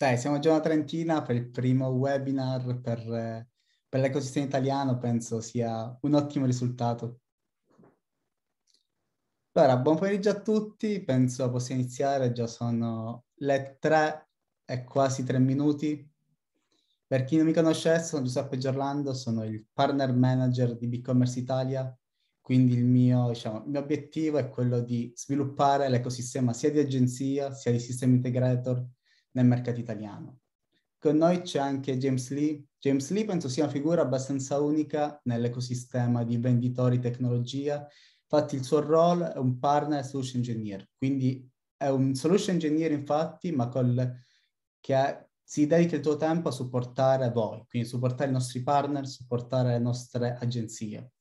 Dai, siamo già a Trentina per il primo webinar per, per l'ecosistema italiano, penso sia un ottimo risultato. Allora, buon pomeriggio a tutti, penso possiamo iniziare, già sono le tre e quasi tre minuti. Per chi non mi conoscesse, sono Giuseppe Gerlando, sono il partner manager di B-Commerce Italia, quindi il mio, diciamo, il mio obiettivo è quello di sviluppare l'ecosistema sia di agenzia, sia di sistemi integrator, nel mercato italiano. Con noi c'è anche James Lee. James Lee penso sia una figura abbastanza unica nell'ecosistema di venditori tecnologia. Infatti il suo ruolo è un partner solution engineer, quindi è un solution engineer infatti, ma col, che è, si dedica il tuo tempo a supportare voi, quindi supportare i nostri partner, supportare le nostre agenzie.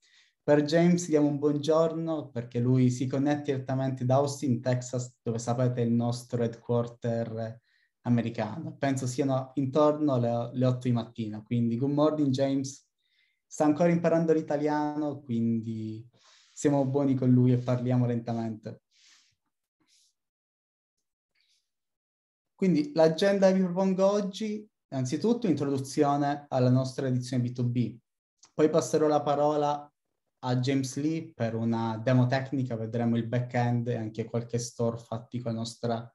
Per James diamo un buongiorno perché lui si connette direttamente da Austin, Texas, dove sapete il nostro headquarter americana. Penso siano intorno alle, 8 di mattina, quindi good morning James. Sta ancora imparando l'italiano, quindi siamo buoni con lui e parliamo lentamente. Quindi l'agenda che vi propongo oggi, innanzitutto introduzione alla nostra edizione B2B. Poi passerò la parola a James Lee per una demo tecnica, vedremo il back-end e anche qualche store fatti con la nostra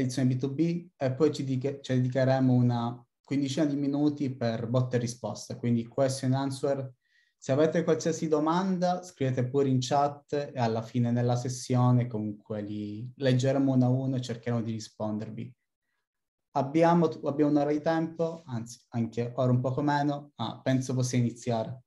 edizione B2B e poi ci, di- ci dedicheremo una quindicina di minuti per botte e risposte, quindi question and answer. Se avete qualsiasi domanda scrivete pure in chat e alla fine della sessione comunque li leggeremo uno a uno e cercheremo di rispondervi. Abbiamo, abbiamo un'ora di tempo, anzi anche ora un poco meno, ma penso possa iniziare.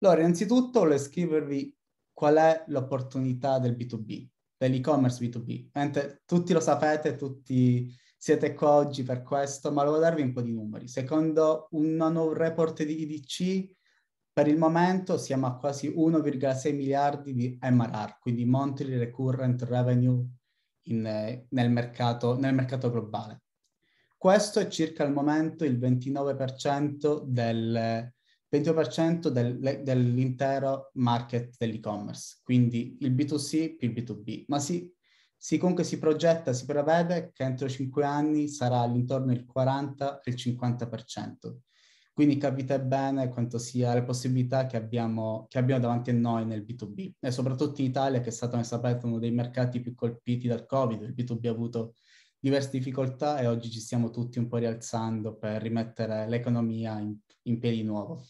Allora, innanzitutto volevo scrivervi qual è l'opportunità del B2B, dell'e-commerce B2B. Mentre tutti lo sapete, tutti siete qua oggi per questo, ma volevo darvi un po' di numeri. Secondo un nuovo report di IDC, per il momento siamo a quasi 1,6 miliardi di MRR, quindi monthly recurrent revenue in, nel, mercato, nel mercato globale. Questo è circa al momento il 29% del 20% del, dell'intero market dell'e-commerce, quindi il B2C più il B2B, ma si, si, comunque si progetta, si prevede che entro 5 anni sarà all'intorno del 40 e il 50%. Quindi capite bene quanto sia le possibilità che abbiamo, che abbiamo davanti a noi nel B2B e soprattutto in Italia che è stato, come sapete, uno dei mercati più colpiti dal Covid. Il B2B ha avuto diverse difficoltà e oggi ci stiamo tutti un po' rialzando per rimettere l'economia in, in piedi nuovo.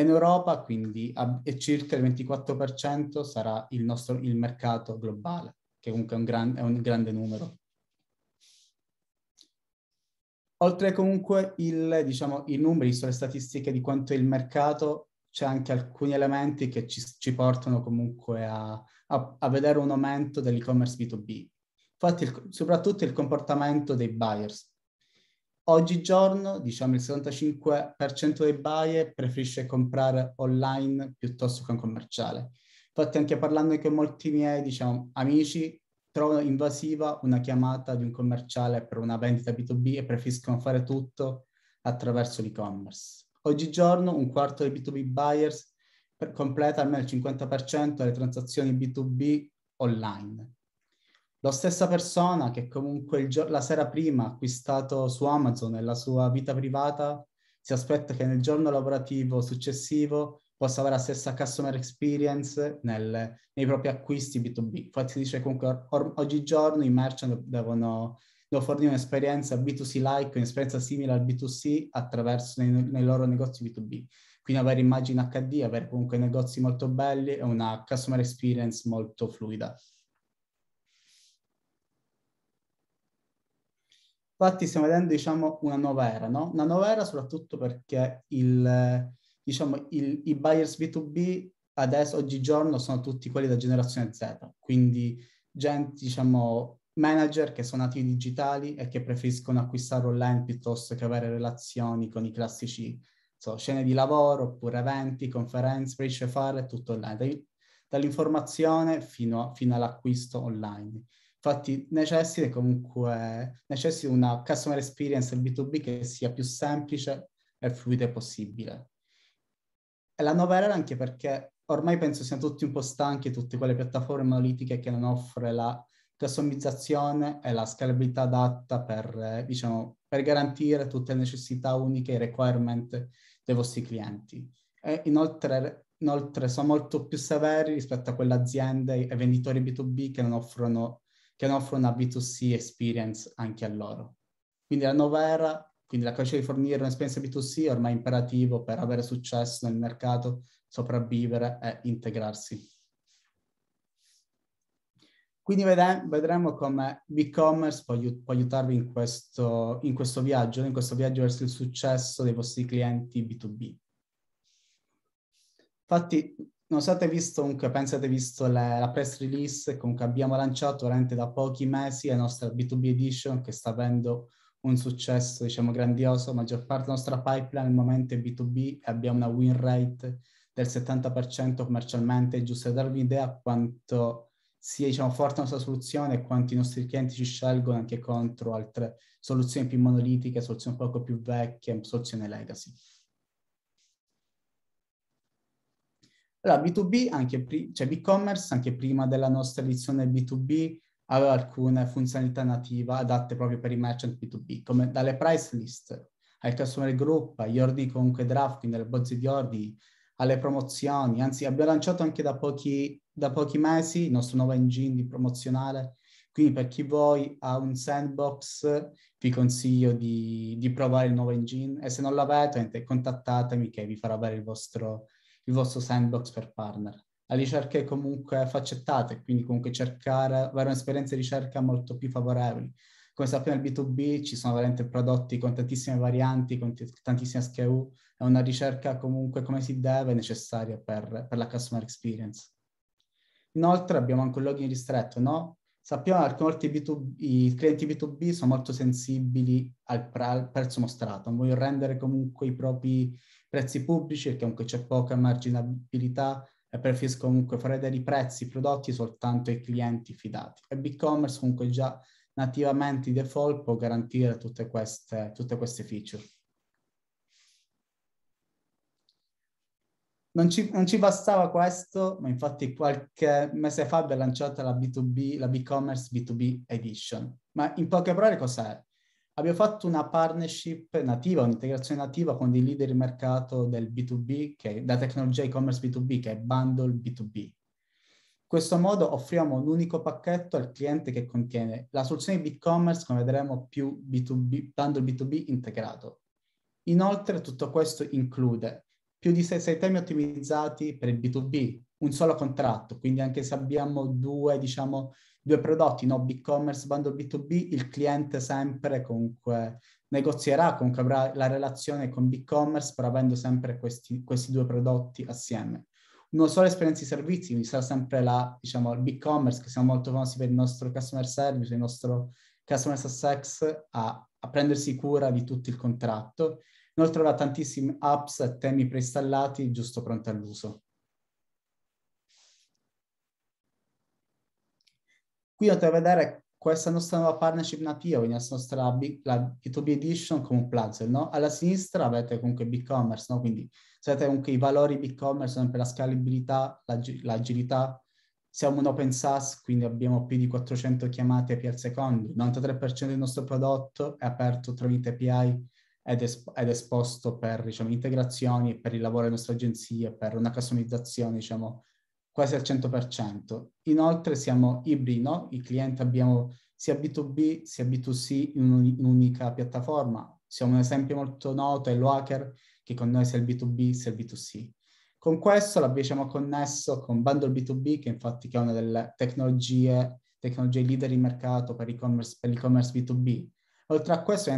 In Europa quindi a, circa il 24% sarà il, nostro, il mercato globale, che comunque è un, gran, è un grande numero. Oltre comunque il, diciamo, i numeri sulle statistiche di quanto è il mercato, c'è anche alcuni elementi che ci, ci portano comunque a, a, a, vedere un aumento dell'e-commerce B2B. Infatti il, soprattutto il comportamento dei buyers. Oggigiorno, diciamo, il 75% dei buyer preferisce comprare online piuttosto che un commerciale. Infatti anche parlando con molti miei, diciamo, amici, trovano invasiva una chiamata di un commerciale per una vendita B2B e preferiscono fare tutto attraverso l'e-commerce. Oggigiorno un quarto dei B2B buyers completa almeno il 50% delle transazioni B2B online la stessa persona che comunque gio- la sera prima ha acquistato su Amazon nella sua vita privata si aspetta che nel giorno lavorativo successivo possa avere la stessa customer experience nel, nei propri acquisti B2B. Infatti si dice comunque or, or, oggigiorno i merchant devono, devono fornire un'esperienza B2C-like, un'esperienza simile al B2C attraverso nei, nei loro negozi B2B. Quindi avere immagini HD, avere comunque negozi molto belli e una customer experience molto fluida. Infatti stiamo vedendo diciamo, una nuova era, no? una nuova era soprattutto perché il, diciamo, il, i buyers B2B adesso, oggigiorno, sono tutti quelli da generazione Z, quindi gente, diciamo, manager che sono nati digitali e che preferiscono acquistare online piuttosto che avere relazioni con i classici so, scene di lavoro oppure eventi, conferenze, preferisce fare tutto online, dall'informazione fino, a, fino all'acquisto online. Infatti necessita comunque necessita una customer experience B2B che sia più semplice e fluida possibile. E la nuova era anche perché ormai penso siano tutti un po' stanchi tutte quelle piattaforme monolitiche che non offrono la customizzazione e la scalabilità adatta per, diciamo, per garantire tutte le necessità uniche e requirement dei vostri clienti. E inoltre, inoltre sono molto più severi rispetto a quelle aziende e venditori B2B che non offrono che non una B2C experience anche a loro. Quindi la nuova era, quindi la capacità di fornire un'esperienza B2C è ormai imperativo per avere successo nel mercato, sopravvivere e integrarsi. Quindi vedremo, come l'e-commerce può, può, aiutarvi in questo, in questo viaggio, in questo viaggio verso il successo dei vostri clienti B2B. Infatti non so se avete visto, comunque penso avete visto le, la press release, comunque abbiamo lanciato veramente da pochi mesi la nostra B2B Edition che sta avendo un successo, diciamo, grandioso. La maggior parte della nostra pipeline al momento è B2B e abbiamo una win rate del 70% commercialmente, giusto per darvi un'idea quanto sia, diciamo, forte la nostra soluzione e quanto i nostri clienti ci scelgono anche contro altre soluzioni più monolitiche, soluzioni poco più vecchie, soluzioni legacy. Allora, B2B, anche pri- cioè B-commerce, anche prima della nostra edizione B2B, aveva alcune funzionalità native adatte proprio per i merchant B2B, come dalle price list al customer group, agli ordini comunque draft, quindi alle bozze di ordini, alle promozioni. Anzi, abbiamo lanciato anche da pochi, da pochi mesi il nostro nuovo engine di promozionale. Quindi per chi vuoi ha un sandbox, vi consiglio di, di provare il nuovo engine e se non l'avete, contattatemi che vi farò avere il vostro il vostro sandbox per partner La ricerca è comunque facettata e quindi comunque cercare, avere un'esperienza di ricerca molto più favorevole. Come sappiamo nel B2B ci sono veramente prodotti con tantissime varianti, con t- tantissime SKU, è una ricerca comunque come si deve necessaria per, per la customer experience. Inoltre abbiamo anche un login ristretto, no? Sappiamo che molti B2B, i clienti B2B sono molto sensibili al, prezzo mostrato, vogliono rendere comunque i propri prezzi pubblici perché comunque c'è poca marginabilità e preferiscono comunque fare vedere i prezzi, i prodotti soltanto ai clienti fidati. E B-commerce comunque già nativamente di default può garantire tutte queste, tutte queste feature. Non ci, non ci, bastava questo, ma infatti qualche mese fa abbiamo lanciato la B2B, la B-Commerce B2B Edition. Ma in poche parole cos'è? Abbiamo fatto una partnership nativa, un'integrazione nativa con dei leader di mercato del B2B, che, è la tecnologia e-commerce B2B, che è Bundle B2B. In questo modo offriamo un unico pacchetto al cliente che contiene la soluzione B-Commerce, come vedremo, più B2B, Bundle B2B integrato. Inoltre tutto questo include più di 6 temi ottimizzati per il B2B, un solo contratto, quindi anche se abbiamo due, diciamo, due prodotti, no? B-commerce, bando B2B, il cliente sempre comunque negozierà, comunque avrà la relazione con B-commerce, però avendo sempre questi, questi due prodotti assieme. Una sola esperienza di servizi, quindi sarà sempre la, diciamo, il B-commerce, che siamo molto famosi per il nostro customer service, il nostro customer success, a a prendersi cura di tutto il contratto. Inoltre avrà tantissime apps e temi preinstallati giusto pronti all'uso. Qui andate a vedere questa nostra nuova partnership nativa, quindi la nostra B, la B2B Edition come un puzzle, no? Alla sinistra avete comunque B-commerce, no? Quindi avete comunque i valori B-commerce, sempre la scalabilità, l'agilità, siamo un open source, quindi abbiamo più di 400 chiamate API al secondo, il 93% del nostro prodotto è aperto tramite API ed, esp- ed esposto per diciamo, integrazioni, per il lavoro delle nostre agenzie, per una customizzazione diciamo, quasi al 100%. Inoltre siamo ibridi, no? i clienti abbiamo sia B2B sia B2C in, un'unica piattaforma. Siamo un esempio molto noto, è lo hacker, che con noi sia il B2B sia il B2C. Con questo l'abbiamo connesso con Bundle B2B, che infatti è una delle tecnologie, tecnologie leader in mercato per, e-commerce, per l'e-commerce B2B. Oltre a questo,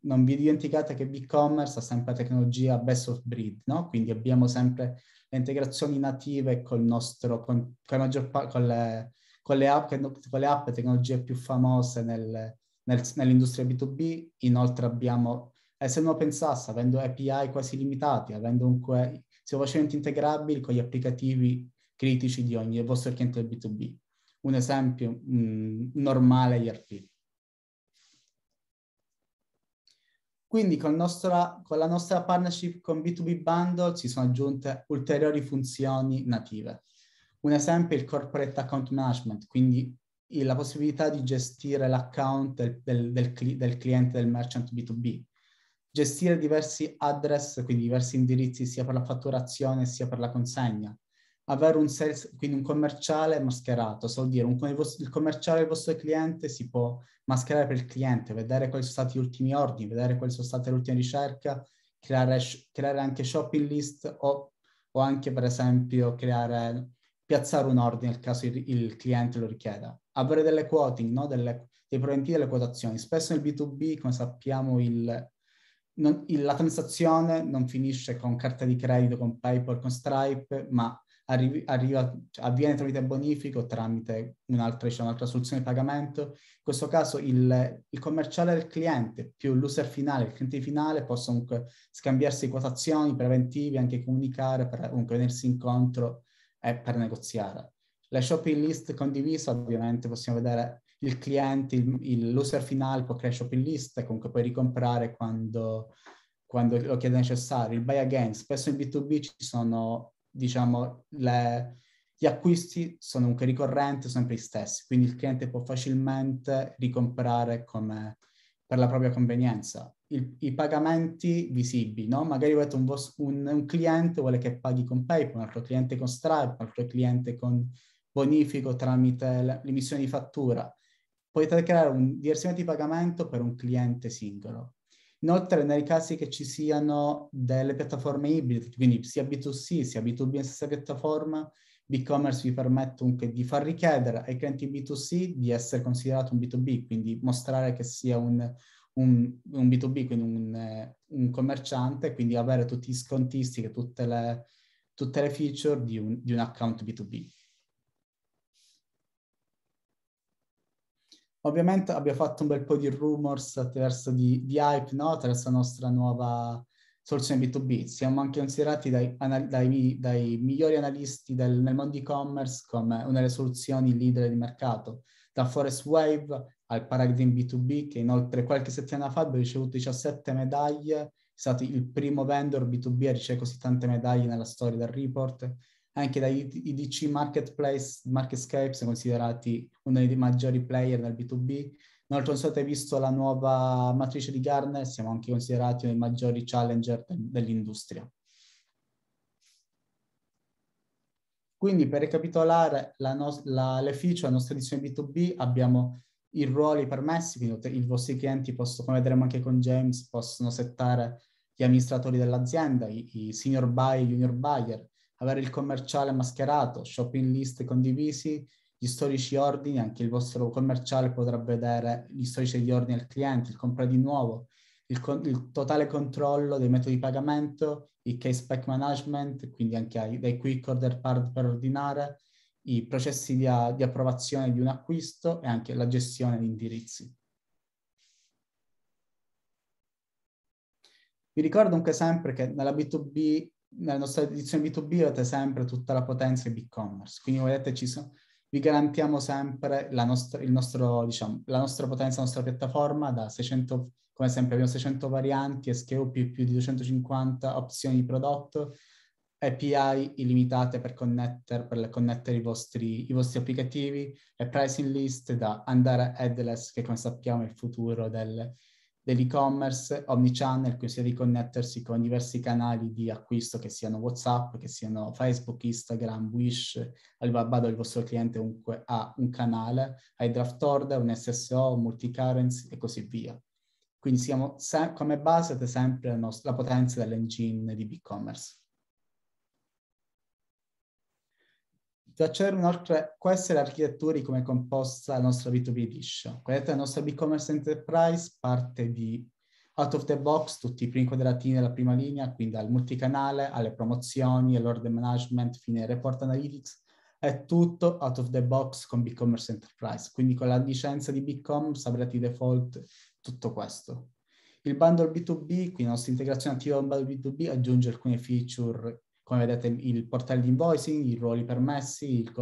non vi dimenticate che e commerce ha sempre tecnologia best of breed, no? Quindi abbiamo sempre le integrazioni native nostro, con, con, con, le, con, le, app, con le app, tecnologie più famose nel, nel, nell'industria B2B. Inoltre abbiamo, essendo open source, avendo API quasi limitati, avendo un sono facilmente integrabili con gli applicativi critici di ogni vostro cliente B2B. Un esempio mh, mm, normale IRP. Quindi con, nostra, con la nostra partnership con B2B Bundle si sono aggiunte ulteriori funzioni native. Un esempio è il corporate account management, quindi la possibilità di gestire l'account del, del, del, del cliente del merchant B2B gestire diversi address, quindi diversi indirizzi sia per la fatturazione sia per la consegna, avere un sales, quindi un commerciale mascherato, so dire, un, il commerciale del vostro cliente si può mascherare per il cliente, vedere quali sono stati gli ultimi ordini, vedere quali sono state le ultime ricerche, creare, creare anche shopping list o, o, anche per esempio creare, piazzare un ordine nel caso il, il cliente lo richieda. Avere delle quoting, no? delle, dei proventi delle quotazioni. Spesso nel B2B, come sappiamo, il, non, la transazione non finisce con carta di credito, con PayPal, con Stripe, ma arri- arriva, cioè, avviene tramite bonifico, tramite un'altra, diciamo, un'altra soluzione di pagamento. In questo caso il, il commerciale del cliente più l'user finale, il cliente finale, possono comunque scambiarsi quotazioni preventive, anche comunicare, per comunque venirsi incontro e per negoziare. La shopping list condivisa, ovviamente possiamo vedere il cliente, il, il, l'user finale può creare shopping list e comunque puoi ricomprare quando, quando lo chiede necessario. Il buy again, spesso in B2B ci sono, diciamo, le, gli acquisti sono comunque ricorrenti, sono sempre gli stessi, quindi il cliente può facilmente ricomprare come, per la propria convenienza. Il, I pagamenti visibili, no? Magari avete un, vos, un, un, cliente vuole che paghi con PayPal, un altro cliente con Stripe, un altro cliente con bonifico tramite l'emissione di fattura potete creare un diversamento di pagamento per un cliente singolo. Inoltre, nei casi che ci siano delle piattaforme ibride, quindi sia B2C sia B2B in stessa piattaforma, B-commerce vi permette comunque di far richiedere ai clienti B2C di essere considerato un B2B, quindi mostrare che sia un, un, un B2B, quindi un, un, commerciante, quindi avere tutti gli scontistiche, tutte le, tutte le feature di un, di un account B2B. Ovviamente abbiamo fatto un bel po' di rumors attraverso di, di hype, no? attraverso la nostra nuova soluzione B2B. Siamo anche considerati dai, dai, dai migliori analisti del, nel mondo e-commerce come una delle soluzioni leader di mercato, da Forest Wave al Paradigm B2B, che inoltre qualche settimana fa ha ricevuto 17 medaglie, è stato il primo vendor B2B a ricevere così tante medaglie nella storia del report, anche dai IDC Marketplace, Marketscape, sono considerati uno dei maggiori player nel B2B. Inoltre, non so se hai visto la nuova matrice di Garner, siamo anche considerati uno dei maggiori challenger dell'industria. Quindi, per ricapitolare no- la, le feature, la nostra edizione B2B, abbiamo i ruoli permessi, quindi i vostri clienti possono, come vedremo anche con James, possono settare gli amministratori dell'azienda, i, i senior buyer, i junior buyer, avere il commerciale mascherato, shopping list condivisi, gli storici ordini, anche il vostro commerciale potrà vedere gli storici di ordini al cliente, il compra di nuovo, il, con- il totale controllo dei metodi di pagamento, il case pack management, quindi anche dai quick order part per ordinare, i processi di, di approvazione di un acquisto e anche la gestione di indirizzi. Vi ricordo anche sempre che nella B2B nella nostra edizione B2B avete sempre tutta la potenza e e-commerce, quindi vedete ci sono, vi garantiamo sempre la, nostra, nostro, diciamo, la nostra potenza, la nostra piattaforma da 600, come sempre abbiamo 600 varianti, SKU più, più di 250 opzioni di prodotto, API illimitate per, connecter, per connettere i vostri, i vostri, applicativi e pricing list da andare headless, che come sappiamo è il futuro delle, dell'e-commerce omnichannel, sia di connettersi con diversi canali di acquisto che siano WhatsApp, che siano Facebook, Instagram, Wish, Alibaba dove il vostro cliente comunque ha un canale, ha i draft order, un SSO, un multicurrency e così via. Quindi siamo se- come base sempre la, nostra, la potenza dell'engine di e-commerce. Tacerno può essere architetture come composta la nostra B2B Edition. Guardate la nostra B-Commerce Enterprise parte di out of the box, tutti i primi quadratini della prima linea, quindi dal multicanale alle promozioni, all'order management, fine report analytics, è tutto out of the box con B-Commerce Enterprise. Quindi con la licenza di b BigCommerce avrete di default tutto questo. Il bundle B2B, quindi la nostra integrazione attiva con bundle B2B aggiunge alcune feature come vedete il portale di invoicing, i ruoli permessi, il,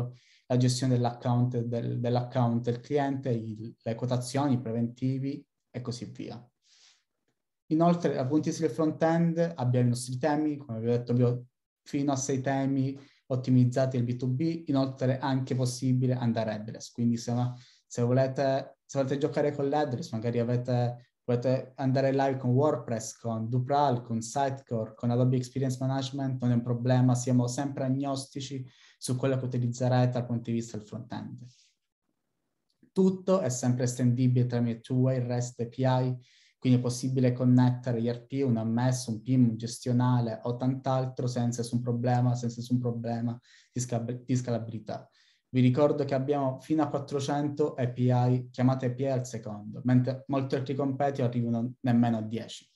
la gestione dell'account del, dell del, cliente, il, le quotazioni, i preventivi e così via. Inoltre dal punto di vista del front-end abbiamo i nostri temi, come vi ho detto abbiamo fino a sei temi ottimizzati il B2B, inoltre è anche possibile andare headless, quindi se, se, volete, se volete giocare con l'headless, magari avete Potete andare live con WordPress, con Dupral, con Sitecore, con Adobe Experience Management, non è un problema, siamo sempre agnostici su quello che utilizzerete dal punto di vista del front-end. Tutto è sempre estendibile tramite two-way REST API, quindi è possibile connettere IRP, un MS, un PIM, un gestionale o tant'altro senza nessun problema, senza nessun problema di, scalabilità. Vi ricordo che abbiamo fino a 400 API, chiamate API al secondo, mentre molti altri competi arrivano nemmeno a 10.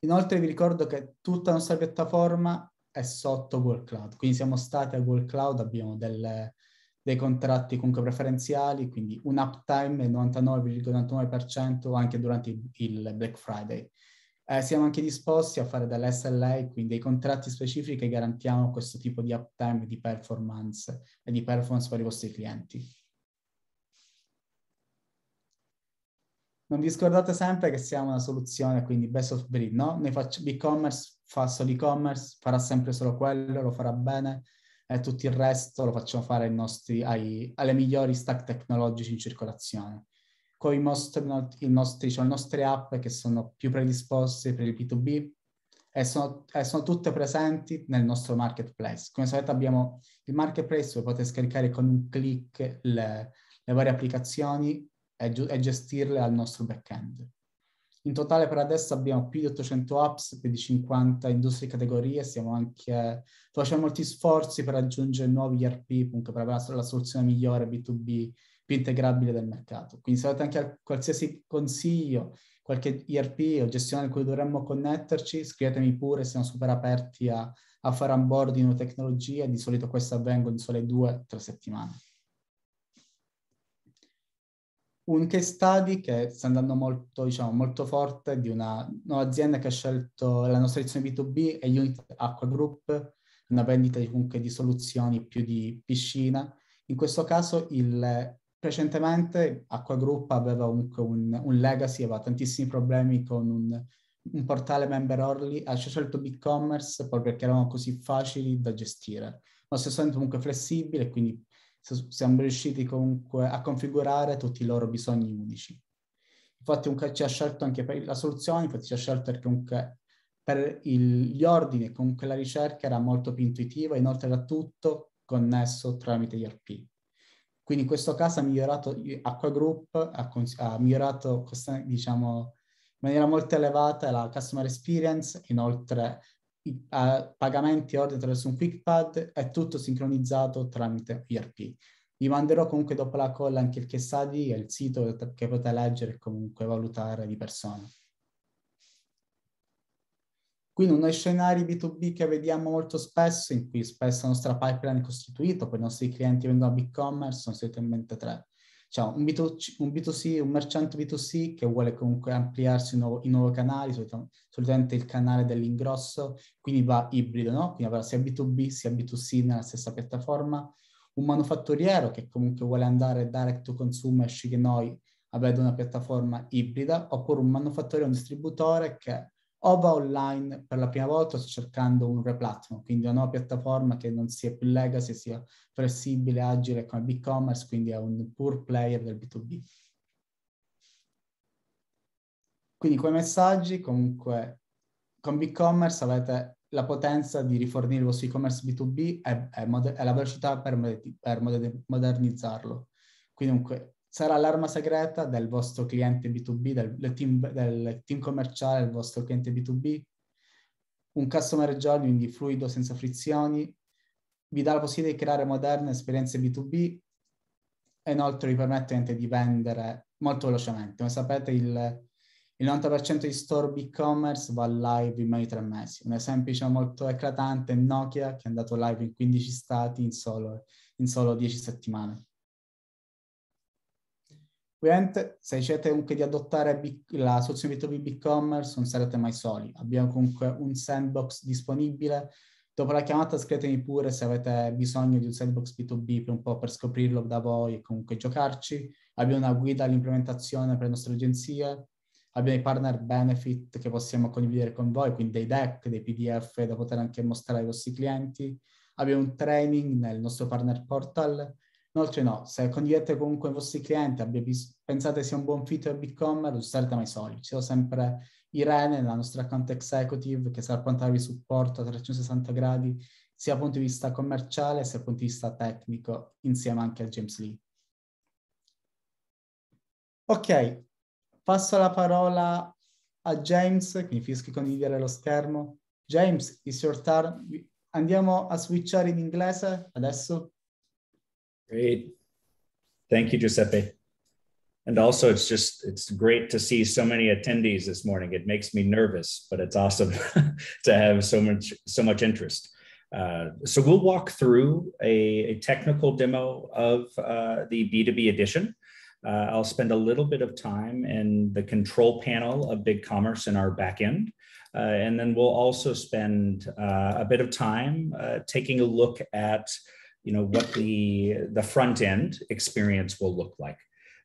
Inoltre vi ricordo che tutta la nostra piattaforma è sotto Google Cloud, quindi siamo stati a Google Cloud, abbiamo delle, dei contratti comunque preferenziali, quindi un uptime del 99,99% anche durante il Black Friday. Eh, siamo anche disposti a fare delle SLA, quindi dei contratti specifici che garantiamo questo tipo di uptime, di performance e di performance per i vostri clienti. Non vi scordate sempre che siamo una soluzione, quindi best of breed, no? Noi faccio e-commerce, fa solo e-commerce, farà sempre solo quello, lo farà bene, e tutto il resto lo facciamo fare nostri, ai, alle migliori stack tecnologici in circolazione con i nostri, nostri, cioè le nostre app che sono più predisposte per il b 2 b e sono, e sono tutte presenti nel nostro marketplace. Come sapete abbiamo il marketplace dove potete scaricare con un clic le, le, varie applicazioni e, e gestirle al nostro backend. In totale per adesso abbiamo più di 800 apps, più di 50 industrie e categorie, stiamo anche facendo molti sforzi per aggiungere nuovi ERP, comunque per avere la soluzione migliore B2B più integrabile del mercato. Quindi se avete anche qualsiasi consiglio, qualche ERP o gestione con cui dovremmo connetterci, scrivetemi pure, siamo super aperti a, a fare board di nuove tecnologie, di solito questo avvengono in sole due o tre settimane. Un case study che sta andando molto, diciamo, molto forte di una nuova azienda che ha scelto la nostra edizione B2B è Unit Aqua Group, una vendita comunque di soluzioni più di piscina. In questo caso il, recentemente Acqua Group aveva un, un, un, legacy, aveva tantissimi problemi con un, un portale member only, ha scelto B-commerce proprio perché erano così facili da gestire, ma sono comunque flessibile, quindi siamo riusciti comunque a configurare tutti i loro bisogni unici. Infatti un, ci ha scelto anche per la soluzione, infatti ci ha scelto perché comunque per il, gli ordini comunque la ricerca era molto più intuitiva, inoltre era tutto connesso tramite IRP. Quindi in questo caso ha migliorato, Acqua Group ha, ha migliorato, diciamo, in maniera molto elevata la customer experience, inoltre i, uh, pagamenti ordini attraverso un QuickPad, è tutto sincronizzato tramite IRP. Vi manderò comunque dopo la call anche il case study e il sito che potete leggere e comunque valutare di persona. Quindi uno dei scenari B2B che vediamo molto spesso, in cui spesso la nostra pipeline è costituita, poi i nostri clienti vengono a e-commerce, sono solitamente tre. Cioè un, B2C, un, B2C, un merchante B2C che vuole comunque ampliarsi in, nuovo, in nuovi canali, solitamente, il canale dell'ingrosso, quindi va ibrido, no? Quindi avrà sia B2B sia B2C nella stessa piattaforma. Un manufatturiero che comunque vuole andare direct to consumer, esci che noi avendo una piattaforma ibrida, oppure un manufatturiero, un distributore che OVA online per la prima volta sto cercando un replatform, quindi una nuova piattaforma che non sia più legacy, sia flessibile, agile come e commerce quindi è un pure player del B2B. Quindi quei messaggi comunque con e commerce avete la potenza di rifornire il vostro e-commerce B2B e, è, è la velocità per, per modernizzarlo. Quindi comunque sarà l'arma segreta del vostro cliente B2B, del, team, del team commerciale del vostro cliente B2B, un customer journey fluido senza frizioni, vi dà la possibilità di creare moderne esperienze B2B e inoltre vi permette di vendere molto velocemente. Come sapete il, il 90% di store e-commerce va live in meno di tre mesi. Un esempio diciamo, molto eclatante è Nokia che è andato live in 15 stati in solo, in solo 10 settimane. Ovviamente se scegliete comunque di adottare la soluzione B2B e-commerce, non sarete mai soli, abbiamo comunque un sandbox disponibile, dopo la chiamata scrivetemi pure se avete bisogno di un sandbox B2B per un po' per scoprirlo da voi e comunque giocarci, abbiamo una guida all'implementazione per le nostre agenzie, abbiamo i partner benefit che possiamo condividere con voi, quindi dei deck, dei PDF da poter anche mostrare ai vostri clienti, abbiamo un training nel nostro partner portal, Inoltre no, se condividete comunque i vostri clienti, bis- pensate sia un buon fit per BigCommerce, usate mai soli. Ci sono sempre Irene, la nostra account executive, che sarà pronta a supporto a 360 gradi, sia dal punto di vista commerciale, sia dal punto di vista tecnico, insieme anche a James Lee. Ok, passo la parola a James, quindi finisco di condividere lo schermo. James, it's your turn. Andiamo a switchare in inglese adesso? Great. Thank you, Giuseppe. And also it's just, it's great to see so many attendees this morning. It makes me nervous, but it's awesome to have so much, so much interest. Uh, so we'll walk through a, a technical demo of uh, the B2B edition. Uh, I'll spend a little bit of time in the control panel of BigCommerce in our backend. Uh, and then we'll also spend uh, a bit of time uh, taking a look at you know what the the front end experience will look like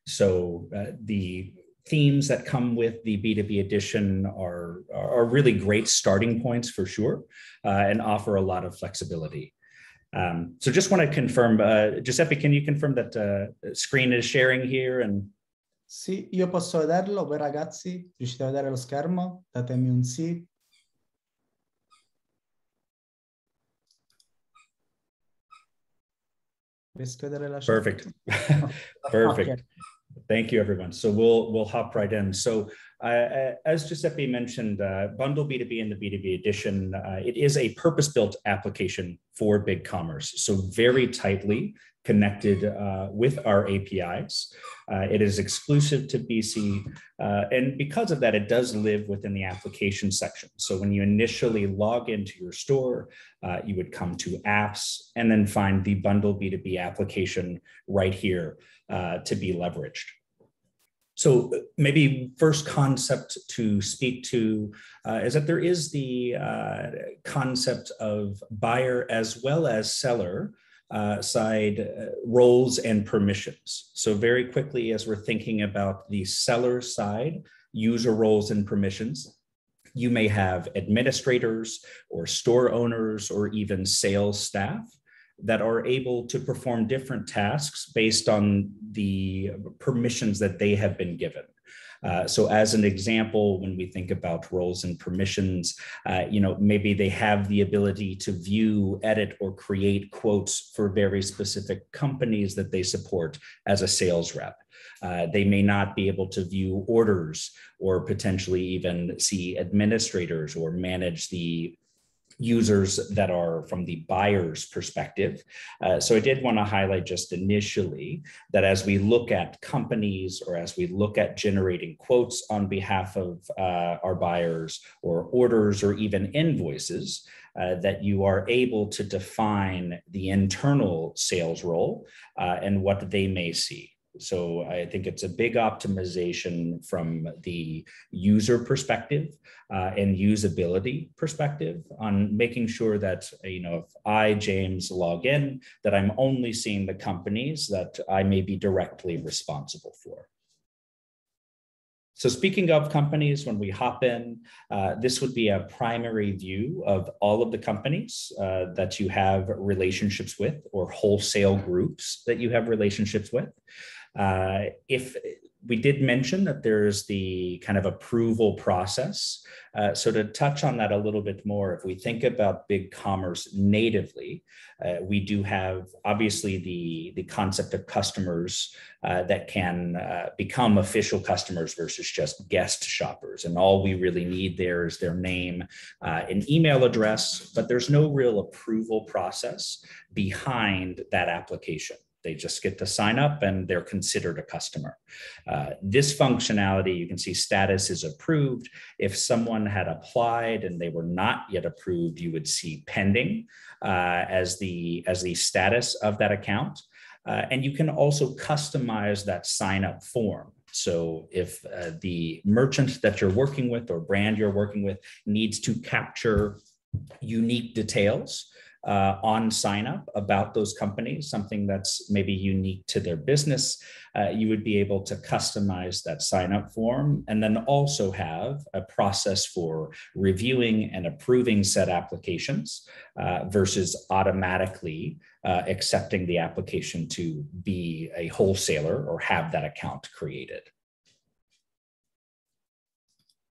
so uh, the themes that come with the b2b edition are are really great starting points for sure uh, and offer a lot of flexibility um, so just want to confirm uh, giuseppe can you confirm that uh, screen is sharing here and Sì, io posso vederlo, voi ragazzi riuscite a vedere lo schermo? Datemi un sì Perfect. Perfect. Okay. Thank you, everyone. So we'll we'll hop right in. So uh, uh as Giuseppe mentioned, uh, Bundle B2B and the B2B Edition, uh, it is a purpose-built application for big commerce. So very tightly connected uh, with our APIs. Uh, it is exclusive to BC. Uh, and because of that, it does live within the application section. So when you initially log into your store, uh, you would come to apps and then find the bundle B2B application right here uh, to be leveraged. So uh, maybe first concept to speak to uh, is that there is the uh, concept of buyer as well as seller uh, side uh, roles and permissions. So very quickly, as we're thinking about the seller side, user roles and permissions, you may have administrators or store owners or even sales staff that are able to perform different tasks based on the permissions that they have been given. Uh, so as an example, when we think about roles and permissions, uh, you know, maybe they have the ability to view, edit, or create quotes for very specific companies that they support as a sales rep. Uh, they may not be able to view orders or potentially even see administrators or manage the users that are from the buyer's perspective. Uh, so I did want to highlight just initially that as we look at companies or as we look at generating quotes on behalf of uh, our buyers or orders or even invoices, uh, that you are able to define the internal sales role uh, and what they may see. So I think it's a big optimization from the user perspective uh, and usability perspective on making sure that you know if I James log in that I'm only seeing the companies that I may be directly responsible for. So speaking of companies, when we hop in, uh, this would be a primary view of all of the companies uh, that you have relationships with or wholesale groups that you have relationships with. Uh, if we did mention that there's the kind of approval process. Uh, so to touch on that a little bit more, if we think about big commerce natively, uh, we do have obviously the, the concept of customers uh, that can uh, become official customers versus just guest shoppers. And all we really need there is their name, uh, an email address, but there's no real approval process behind that application. They just get to sign up and they're considered a customer. Uh, this functionality, you can see status is approved. If someone had applied and they were not yet approved, you would see pending uh, as, the, as the status of that account. Uh, and you can also customize that sign up form. So if uh, the merchant that you're working with or brand you're working with needs to capture unique details, uh, on sign up about those companies, something that's maybe unique to their business. Uh, you would be able to customize that sign up form and then also have a process for reviewing and approving said applications uh, versus automatically uh, accepting the application to be a wholesaler or have that account created.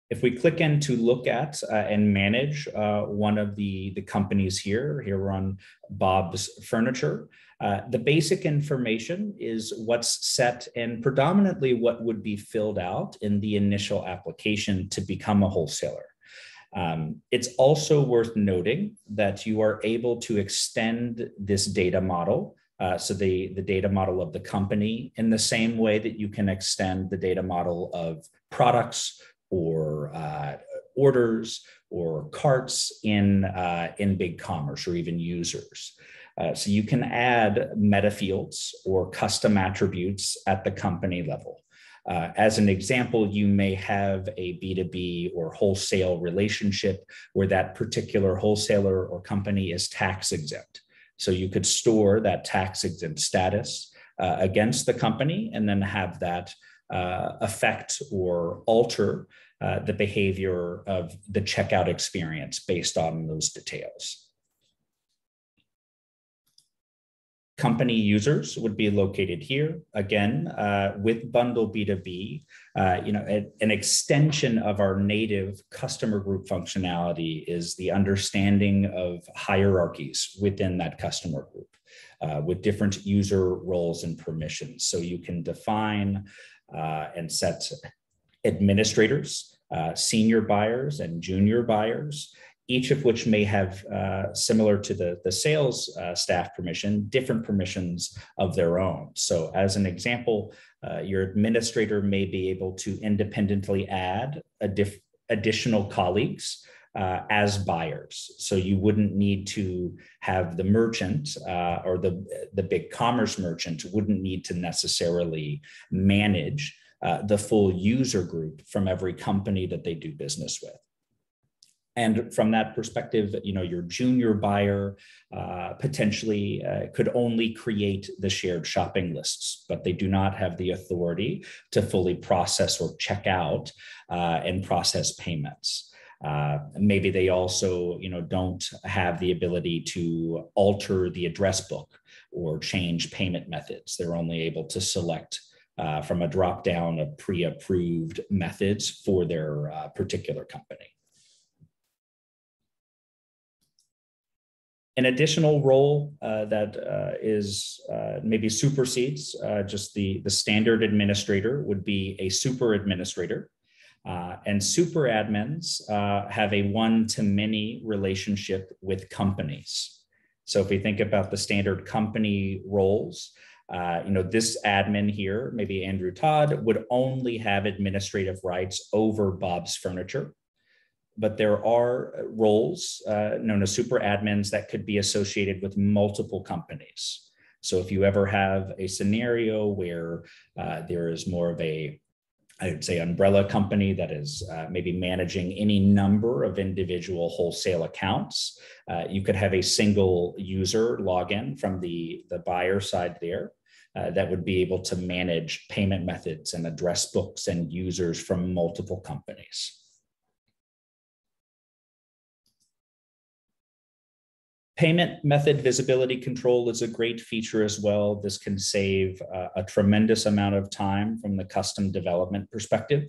If we click in to look at uh, and manage uh, one of the, the companies here, here we're on Bob's Furniture, uh, the basic information is what's set and predominantly what would be filled out in the initial application to become a wholesaler. Um, it's also worth noting that you are able to extend this data model. Uh, so the, the data model of the company in the same way that you can extend the data model of products or uh, orders or carts in, uh, in BigCommerce or even users. Uh, so you can add meta fields or custom attributes at the company level. Uh, as an example, you may have a B2B or wholesale relationship where that particular wholesaler or company is tax exempt. So you could store that tax exempt status uh, against the company and then have that uh, affect or alter uh, the behavior of the checkout experience based on those details. Company users would be located here again uh, with Bundle B2B, uh, you know, a, an extension of our native customer group functionality is the understanding of hierarchies within that customer group. Uh, with different user roles and permissions. So you can define uh, and set administrators, uh, senior buyers, and junior buyers each of which may have, uh, similar to the, the sales uh, staff permission, different permissions of their own. So, as an example, uh, your administrator may be able to independently add diff- additional colleagues uh, as buyers. So you wouldn't need to have the merchant uh, or the, the big commerce merchant wouldn't need to necessarily manage uh, the full user group from every company that they do business with and from that perspective you know your junior buyer uh, potentially uh, could only create the shared shopping lists but they do not have the authority to fully process or check out uh, and process payments uh, maybe they also, you know, don't have the ability to alter the address book or change payment methods. They're only able to select uh, from a drop down of pre approved methods for their uh, particular company. An additional role uh, that uh, is uh, maybe supersedes uh, just the, the standard administrator would be a super administrator. Uh, and super admins uh, have a one to many relationship with companies. So if we think about the standard company roles, uh, you know, this admin here, maybe Andrew Todd, would only have administrative rights over Bob's furniture. But there are uh, roles uh, known as super admins that could be associated with multiple companies. So if you ever have a scenario where uh, there is more of a I would say umbrella company that is uh, maybe managing any number of individual wholesale accounts. Uh, you could have a single user login from the, the buyer side there. Uh, that would be able to manage payment methods and address books and users from multiple companies. Payment method visibility control is a great feature as well. This can save uh, a tremendous amount of time from the custom development perspective.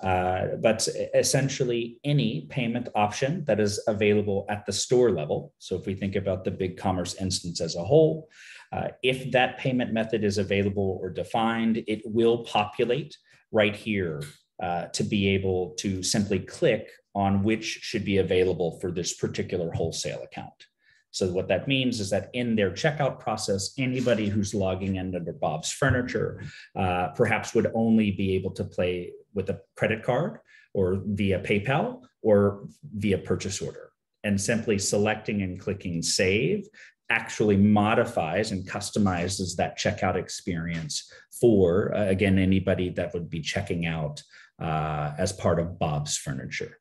Uh, but essentially, any payment option that is available at the store level. So, if we think about the big commerce instance as a whole, uh, if that payment method is available or defined, it will populate right here uh, to be able to simply click on which should be available for this particular wholesale account. So what that means is that in their checkout process, anybody who's logging in under Bob's Furniture uh, perhaps would only be able to play with a credit card or via PayPal or via purchase order. And simply selecting and clicking save actually modifies and customizes that checkout experience for, uh, again, anybody that would be checking out uh, as part of Bob's Furniture.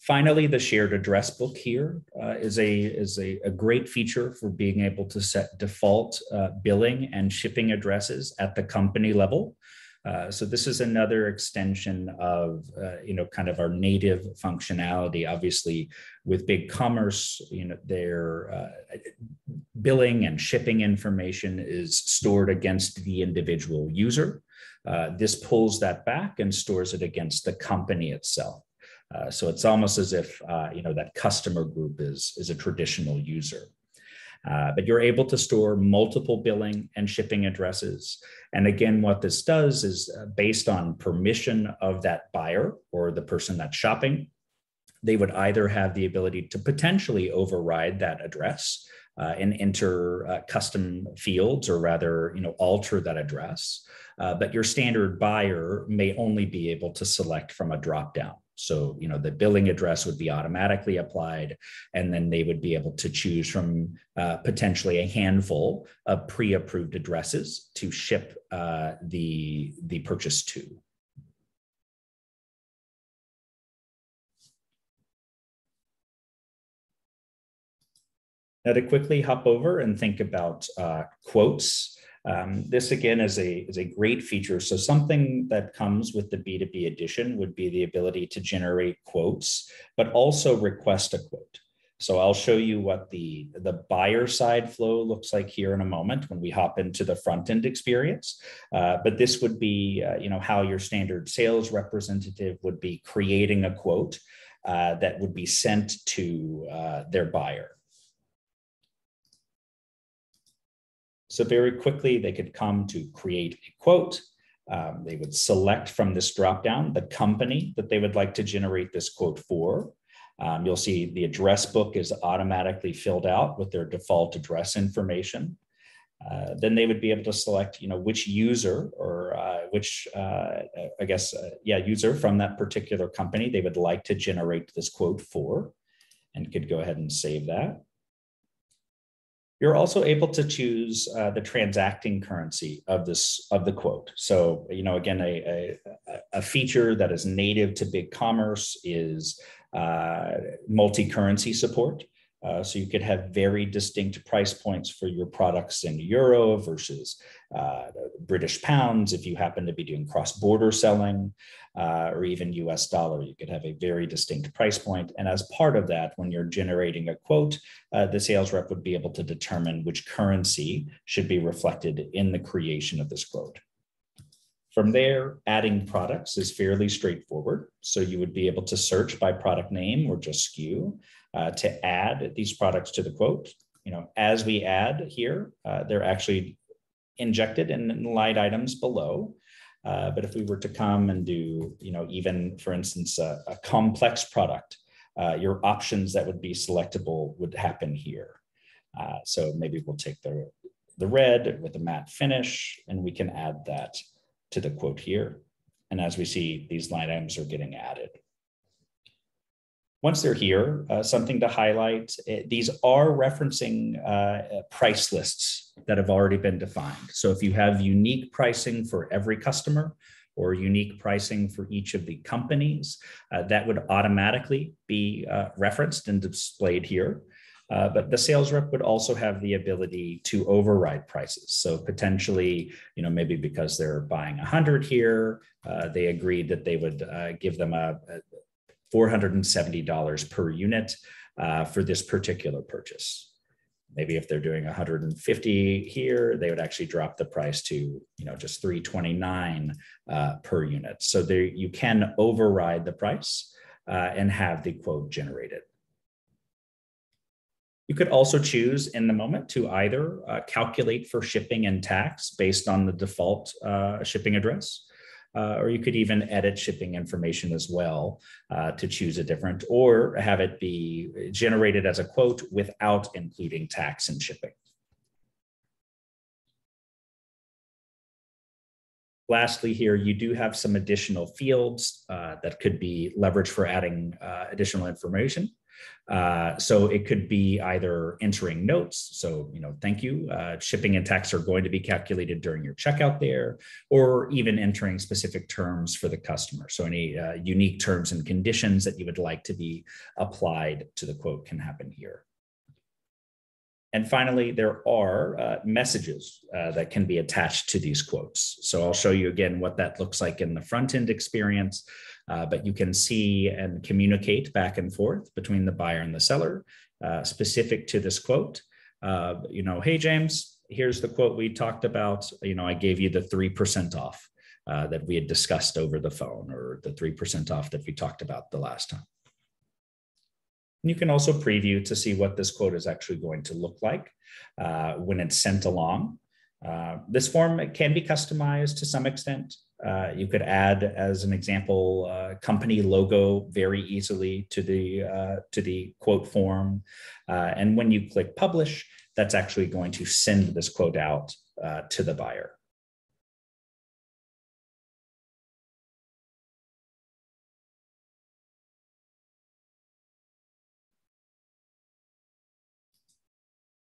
Finally, the shared address book here uh, is a, is a, a, great feature for being able to set default uh, billing and shipping addresses at the company level. Uh, so this is another extension of, uh, you know, kind of our native functionality. Obviously, with big commerce, you know, their uh, billing and shipping information is stored against the individual user. Uh, this pulls that back and stores it against the company itself. Uh, so it's almost as if uh, you know that customer group is, is a traditional user. Uh, but you're able to store multiple billing and shipping addresses. And again, what this does is uh, based on permission of that buyer or the person that's shopping, they would either have the ability to potentially override that address uh, and enter uh, custom fields or rather you know alter that address uh, but your standard buyer may only be able to select from a drop down so, you know, the billing address would be automatically applied, and then they would be able to choose from uh, potentially a handful of pre-approved addresses to ship uh, the the purchase to. Now to quickly hop over and think about uh, quotes. Um, this again is a, is a great feature. So something that comes with the B2B edition would be the ability to generate quotes, but also request a quote. So I'll show you what the, the buyer side flow looks like here in a moment when we hop into the front end experience. Uh, but this would be, uh, you know, how your standard sales representative would be creating a quote uh, that would be sent to uh, their buyer. So very quickly, they could come to create a quote. Um, they would select from this dropdown the company that they would like to generate this quote for. Um, you'll see the address book is automatically filled out with their default address information. Uh, then they would be able to select, you know, which user or uh, which, uh, I guess, uh, yeah, user from that particular company they would like to generate this quote for, and could go ahead and save that. You're also able to choose uh, the transacting currency of this of the quote. So, you know, again, a, a, a feature that is native to BigCommerce is uh, multi-currency support. Uh, so you could have very distinct price points for your products in euro versus uh, British pounds. If you happen to be doing cross-border selling uh, or even U.S. dollar, you could have a very distinct price point. And as part of that, when you're generating a quote, uh, the sales rep would be able to determine which currency should be reflected in the creation of this quote. From there, adding products is fairly straightforward. So you would be able to search by product name or just SKU uh, to add these products to the quote. You know, as we add here, uh, they're actually injected in light items below. Uh, but if we were to come and do, you know, even for instance, a, a complex product, uh, your options that would be selectable would happen here. Uh, so maybe we'll take the, the red with a matte finish and we can add that to the quote here. And as we see, these line items are getting added once they're here, uh, something to highlight. Eh, these are referencing uh, eh, price lists that have already been defined. So if you have unique pricing for every customer or unique pricing for each of the companies, uh, that would automatically be uh, referenced and displayed here. Uh, but the sales rep would also have the ability to override prices. So potentially, you know, maybe because they're buying 100 here, uh, they agreed that they would uh, give them a, a $470 per unit uh, for this particular purchase. Maybe if they're doing 150 here, they would actually drop the price to you know just 329 uh, per unit. So there you can override the price uh, and have the quote generated. You could also choose in the moment to either uh, calculate for shipping and tax based on the default uh, shipping address, uh, or you could even edit shipping information as well uh, to choose a different, or have it be generated as a quote without including tax and shipping. Lastly here, you do have some additional fields uh, that could be leveraged for adding uh, additional information. Uh, so it could be either entering notes, so you know, thank you. Uh, shipping and tax are going to be calculated during your checkout there, or even entering specific terms for the customer. So any uh, unique terms and conditions that you would like to be applied to the quote can happen here. And finally, there are uh, messages uh, that can be attached to these quotes. So I'll show you again what that looks like in the front end experience. Uh, but you can see and communicate back and forth between the buyer and the seller uh, specific to this quote. Uh, you know, hey, James, here's the quote we talked about. You know, I gave you the 3% off uh, that we had discussed over the phone or the 3% off that we talked about the last time. you can also preview to see what this quote is actually going to look like uh, when it's sent along. this form can be customized to some extent. Uh, you could add, as an example, uh, company logo very easily to the uh, to the quote form, uh, and when you click publish, that's actually going to send this quote out uh, to the buyer.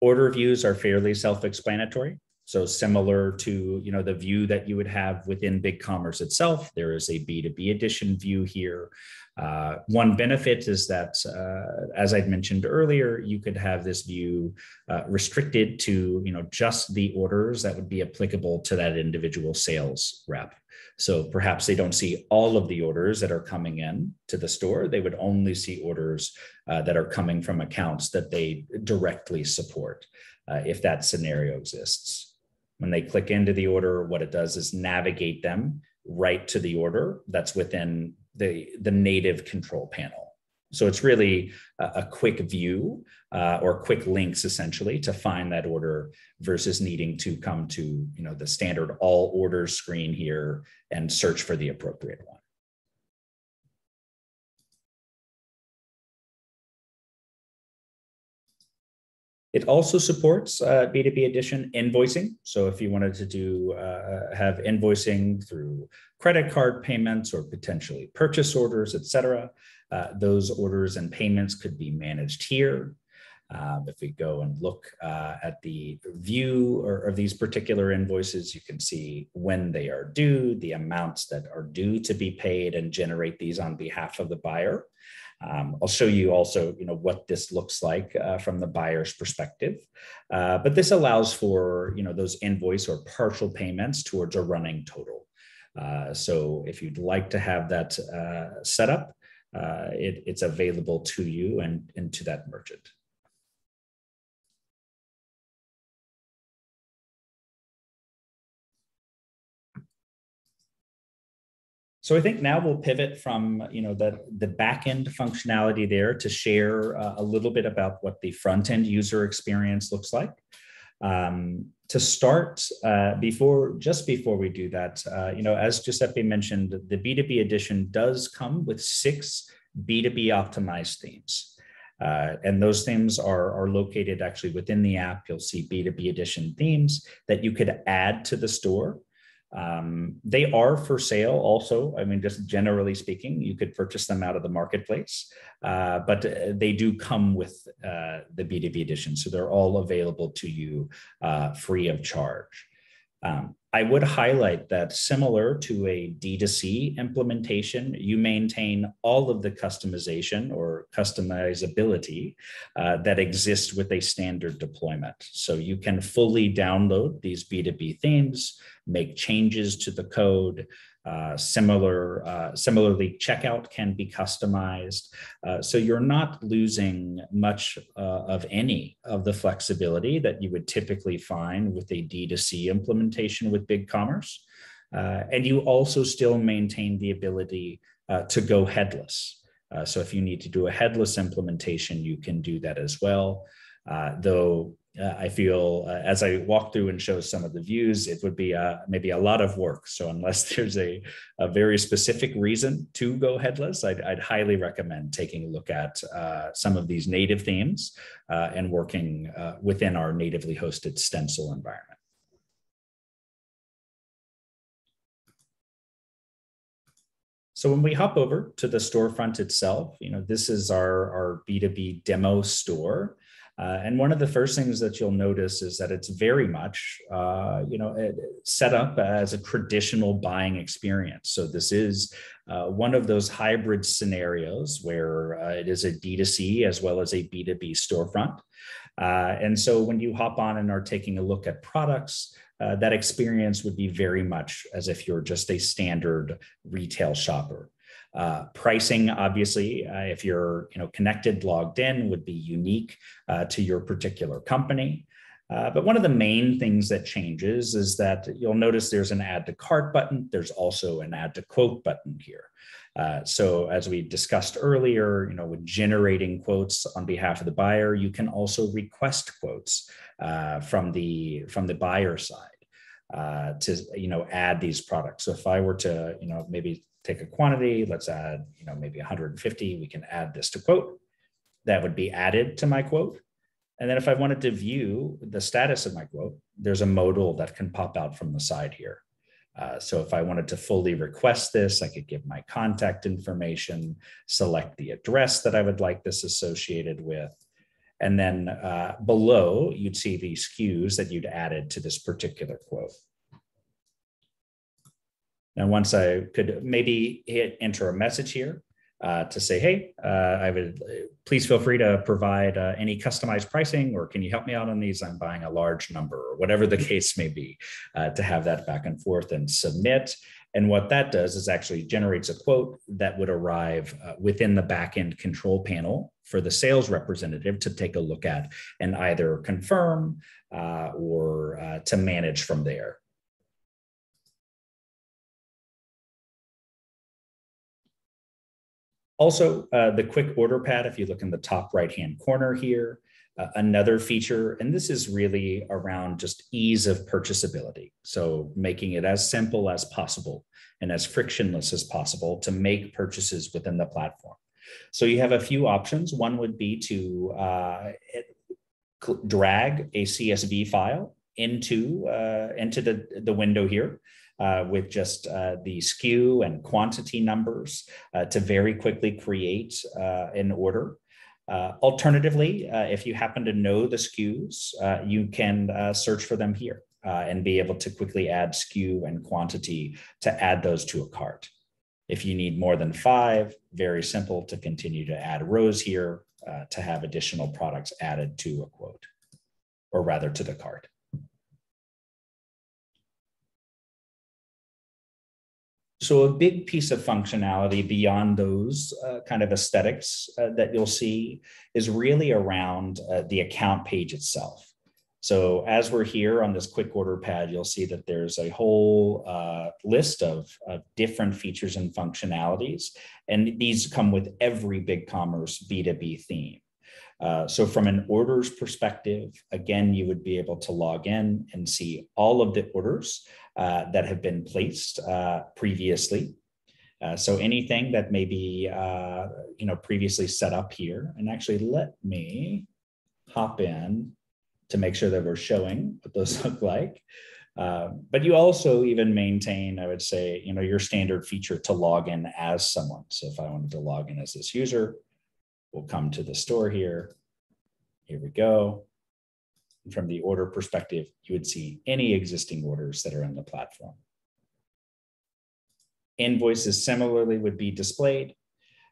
Order views are fairly self-explanatory. So similar to you know the view that you would have within BigCommerce itself, there is a B2B edition view here. Uh, one benefit is that, uh, as I'd mentioned earlier, you could have this view uh, restricted to you know just the orders that would be applicable to that individual sales rep. So perhaps they don't see all of the orders that are coming in to the store. They would only see orders uh, that are coming from accounts that they directly support, uh, if that scenario exists. When they click into the order, what it does is navigate them right to the order that's within the, the native control panel. So it's really a, a quick view uh, or quick links essentially to find that order versus needing to come to you know the standard all orders screen here and search for the appropriate one. It also supports uh, B2B edition invoicing. So if you wanted to do uh, have invoicing through credit card payments or potentially purchase orders, et cetera, uh, those orders and payments could be managed here. Um, if we go and look uh, at the view or, of these particular invoices, you can see when they are due, the amounts that are due to be paid and generate these on behalf of the buyer. Um, I'll show you also, you know, what this looks like uh, from the buyer's perspective. Uh, but this allows for, you know, those invoice or partial payments towards a running total. Uh, so if you'd like to have that uh, set up, uh, it, it's available to you and, and to that merchant. So I think now we'll pivot from you know the the backend functionality there to share uh, a little bit about what the front end user experience looks like. Um, to start, uh, before just before we do that, uh, you know, as Giuseppe mentioned, the B2B edition does come with six B2B optimized themes. Uh, and those themes are, are located actually within the app. You'll see B2B edition themes that you could add to the store um, they are for sale also. I mean, just generally speaking, you could purchase them out of the marketplace, uh, but uh, they do come with uh, the B2B edition. So they're all available to you uh, free of charge. Um, I would highlight that similar to a D2C implementation, you maintain all of the customization or customizability uh, that exists with a standard deployment. So you can fully download these B2B themes, make changes to the code, uh, similar, uh, similarly, checkout can be customized. Uh, so you're not losing much uh, of any of the flexibility that you would typically find with a D2C implementation with BigCommerce. Uh, and you also still maintain the ability uh, to go headless. so if you need to do a headless implementation, you can do that as well. though uh, I feel uh, as I walk through and show some of the views, it would be uh, maybe a lot of work. So unless there's a, a very specific reason to go headless, I'd, I'd highly recommend taking a look at uh, some of these native themes uh, and working uh, within our natively hosted stencil environment. So when we hop over to the storefront itself, you know, this is our, our B2B demo store. Uh, and one of the first things that you'll notice is that it's very much, uh, you know, eh, set up as a traditional buying experience. So this is uh, one of those hybrid scenarios where uh, it is a D2C as well as a B2B storefront. Uh, and so when you hop on and are taking a look at products, uh, that experience would be very much as if you're just a standard retail shopper. Uh, pricing, obviously, uh, if you're you know connected, logged in, would be unique uh, to your particular company. Uh, but one of the main things that changes is that you'll notice there's an add to cart button. There's also an add to quote button here. Uh, so as we discussed earlier, you know, with generating quotes on behalf of the buyer, you can also request quotes uh, from the from the buyer side uh, to you know add these products. So if I were to you know maybe take a quantity, let's add, you know, maybe 150, we can add this to quote. That would be added to my quote. And then if I wanted to view the status of my quote, there's a modal that can pop out from the side here. Uh, so if I wanted to fully request this, I could give my contact information, select the address that I would like this associated with. And then uh, below, you'd see the SKUs that you'd added to this particular quote. And once I could maybe hit enter a message here uh, to say, hey, uh, I would please feel free to provide uh, any customized pricing, or can you help me out on these? I'm buying a large number, or whatever the case may be, uh, to have that back and forth and submit. And what that does is actually generates a quote that would arrive uh, within the backend control panel for the sales representative to take a look at and either confirm uh, or uh, to manage from there. Also, uh, the quick order pad, if you look in the top right-hand corner here, uh, another feature, and this is really around just ease of purchasability. So making it as simple as possible and as frictionless as possible to make purchases within the platform. So you have a few options. One would be to uh, drag a CSV file into uh, into the, the window here uh, with just uh, the SKU and quantity numbers uh, to very quickly create uh, an order. Uh, alternatively, if you happen to know the SKUs, you can search for them here and be able to quickly add SKU and quantity to add those to a cart. If you need more than five, very simple to continue to add rows here uh, to have additional products added to a quote, or rather to the cart. So, a big piece of functionality beyond those uh, kind of aesthetics uh, that you'll see is really around uh, the account page itself. So, as we're here on this quick order pad, you'll see that there's a whole uh, list of, of different features and functionalities. And these come with every big commerce B2B theme. Uh, so from an orders perspective, again, you would be able to log in and see all of the orders uh, that have been placed uh, previously. Uh, so anything that may be uh, you know previously set up here, and actually let me hop in to make sure that we're showing what those look like. but you also even maintain, I would say, you know, your standard feature to log in as someone. So if I wanted to log in as this user, We'll come to the store here. Here we go. And from the order perspective, you would see any existing orders that are in the platform. Invoices similarly would be displayed.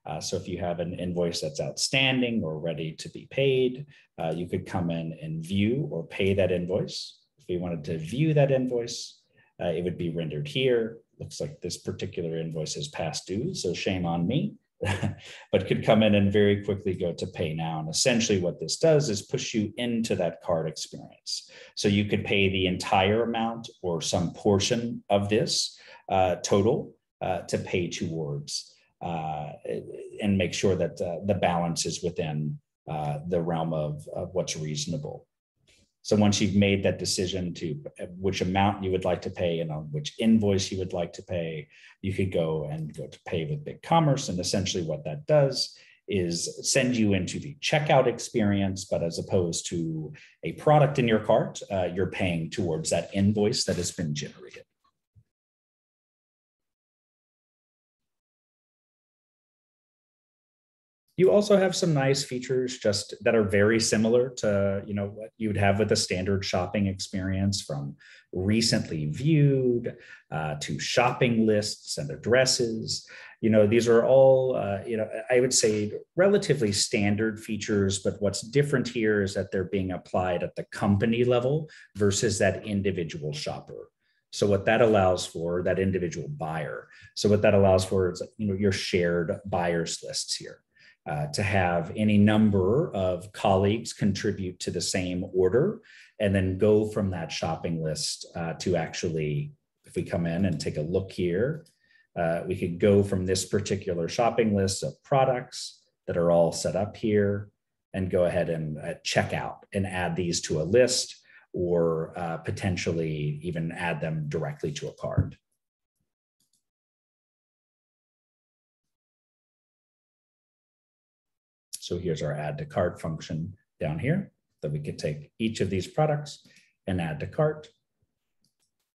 Uh, so if you have an invoice that's outstanding or ready to be paid, uh, you could come in and view or pay that invoice. If we wanted to view that invoice, uh, it would be rendered here. Looks like this particular invoice is past due, so shame on me. but could come in and very quickly go to pay now. And essentially, what this does is push you into that card experience. So you could pay the entire amount or some portion of this uh, total uh, to pay towards uh, and make sure that uh, the balance is within uh, the realm of, of what's reasonable. So once you've made that decision to uh, which amount you would like to pay and on which invoice you would like to pay, you could go and go to pay with BigCommerce. And essentially what that does is send you into the checkout experience, but as opposed to a product in your cart, uh, you're paying towards that invoice that has been generated. You also have some nice features just that are very similar to you know what you would have with a standard shopping experience from recently viewed uh, to shopping lists and addresses. You know these are all uh, you know I would say relatively standard features, but what's different here is that they're being applied at the company level versus that individual shopper. So what that allows for that individual buyer. So what that allows for is you know your shared buyers lists here. Uh, to have any number of colleagues contribute to the same order and then go from that shopping list uh, to actually, if we come in and take a look here, uh, we could go from this particular shopping list of products that are all set up here and go ahead and uh, check out and add these to a list or uh, potentially even add them directly to a card. So here's our add to cart function down here that we could take each of these products and add to cart.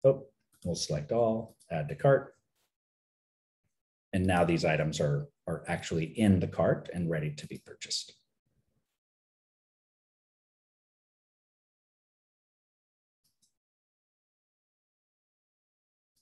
Oh, we'll select all, add to cart. And now these items are, are actually in the cart and ready to be purchased.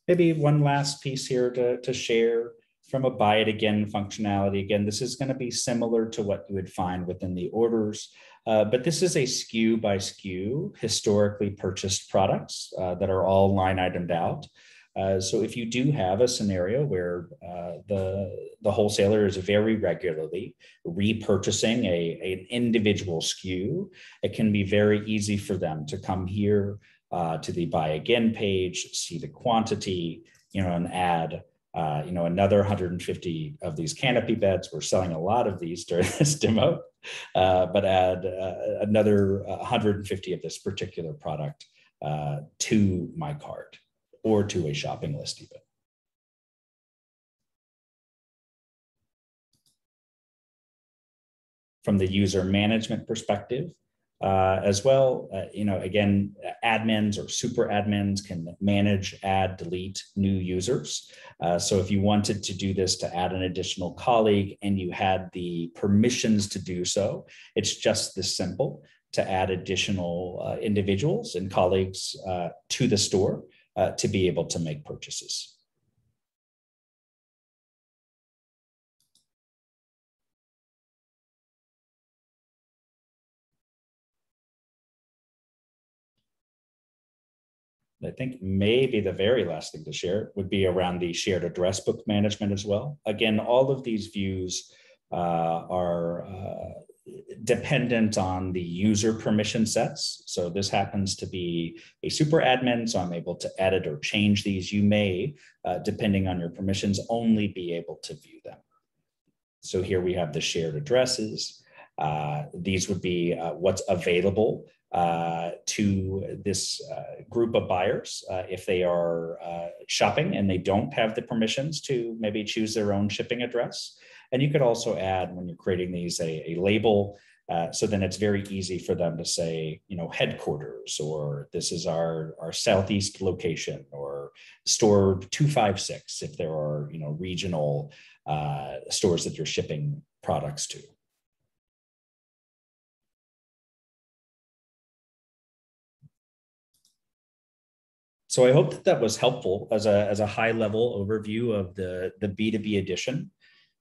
Maybe one last piece here to, to share from a buy it again functionality. Again, this is going to be similar to what you would find within the orders, uh, but this is a SKU by SKU historically purchased products uh, that are all line itemed out. Uh, so if you do have a scenario where uh, the, the wholesaler is very regularly repurchasing a, a, an individual SKU, it can be very easy for them to come here uh, to the buy again page, see the quantity, you know, and add uh, you know, another 150 of these canopy beds. We're selling a lot of these during this demo, uh, but add uh, another 150 uh, of this particular product uh, to my cart or to a shopping list even. From the user management perspective, uh, as well. Uh, you know, again, admins or super admins can manage, add, delete new users. Uh, so if you wanted to do this to add an additional colleague and you had the permissions to do so, it's just this simple to add additional uh, individuals and colleagues uh, to the store uh, to be able to make purchases. I think maybe the very last thing to share would be around the shared address book management as well. Again, all of these views uh, are uh, dependent on the user permission sets. So this happens to be a super admin, so I'm able to edit or change these. You may, uh, depending on your permissions, only be able to view them. So here we have the shared addresses. Uh, these would be uh, what's available uh, to this uh, group of buyers uh, if they are uh, shopping and they don't have the permissions to maybe choose their own shipping address. And you could also add when you're creating these a, a label. Uh, so then it's very easy for them to say, you know, headquarters or this is our, our southeast location or store 256 if there are, you know, regional uh, stores that you're shipping products to. So I hope that that was helpful as a, as a high level overview of the, the B2B edition.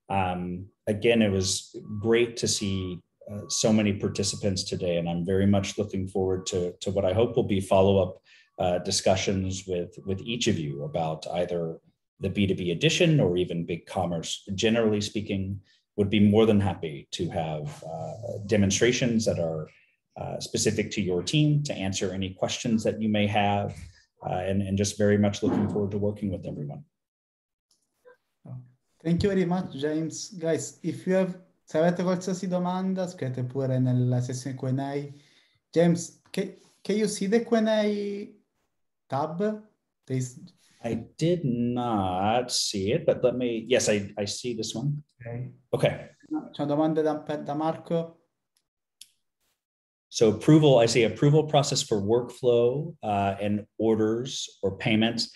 Um, again, it was great to see uh, so many participants today, and I'm very much looking forward to, to what I hope will be follow-up uh, discussions with, with each of you about either the B2B edition or even big commerce. Generally speaking, would be more than happy to have uh, demonstrations that are uh, specific to your team to answer any questions that you may have uh, and, and just very much looking forward to working with everyone. Thank you very much, James. Guys, if you have, se avete qualsiasi domanda, scrivete pure nella sessione Q&A. James, can, can you see the Q&A tab? There's... I did not see it, but let me, yes, I, I see this one. Okay. okay. C'è una domanda da, da Marco. So approval, I say approval process for workflow uh, and orders or payments,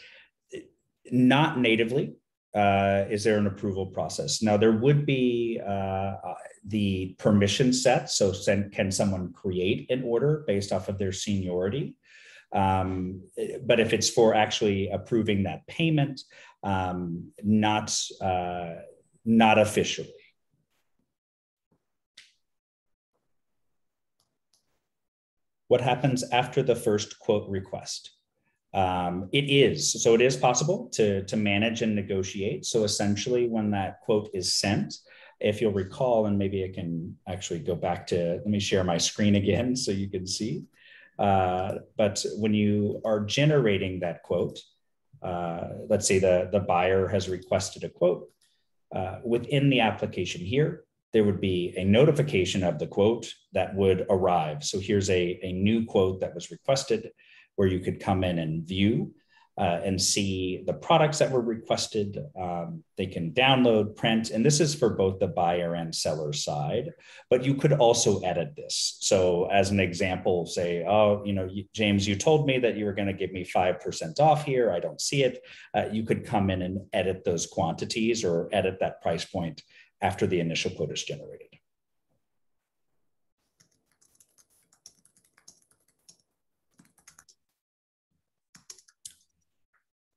not natively. Uh, is there an approval process? Now there would be uh, the permission set. So send, can someone create an order based off of their seniority? Um, but if it's for actually approving that payment, um, not uh, not officially. what happens after the first quote request. Um, it is, so it is possible to, to manage and negotiate. So essentially when that quote is sent, if you'll recall, and maybe I can actually go back to, let me share my screen again so you can see. Uh, but when you are generating that quote, uh, let's say the, the buyer has requested a quote uh, within the application here, there would be a notification of the quote that would arrive. So here's a, a new quote that was requested where you could come in and view uh, and see the products that were requested. Um, they can download, print, and this is for both the buyer and seller side, but you could also edit this. So, as an example, say, oh, you know, James, you told me that you were going to give me 5% off here. I don't see it. Uh, you could come in and edit those quantities or edit that price point after the initial quote is generated.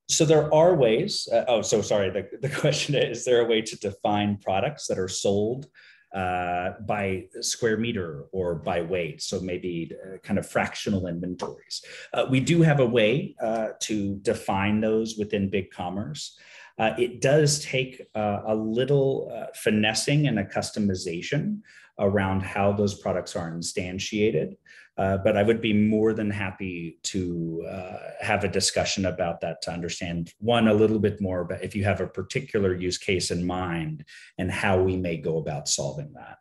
So there are ways, uh, oh, so sorry, the, the question is, is there a way to define products that are sold uh, by square meter or by weight, so maybe uh, kind of fractional inventories. Uh, we do have a way uh, to define those within Big Commerce. Uh, it does take uh, a little uh, finessing and a customization around how those products are instantiated. Uh, but I would be more than happy to uh, have a discussion about that to understand one a little bit more, but if you have a particular use case in mind and how we may go about solving that.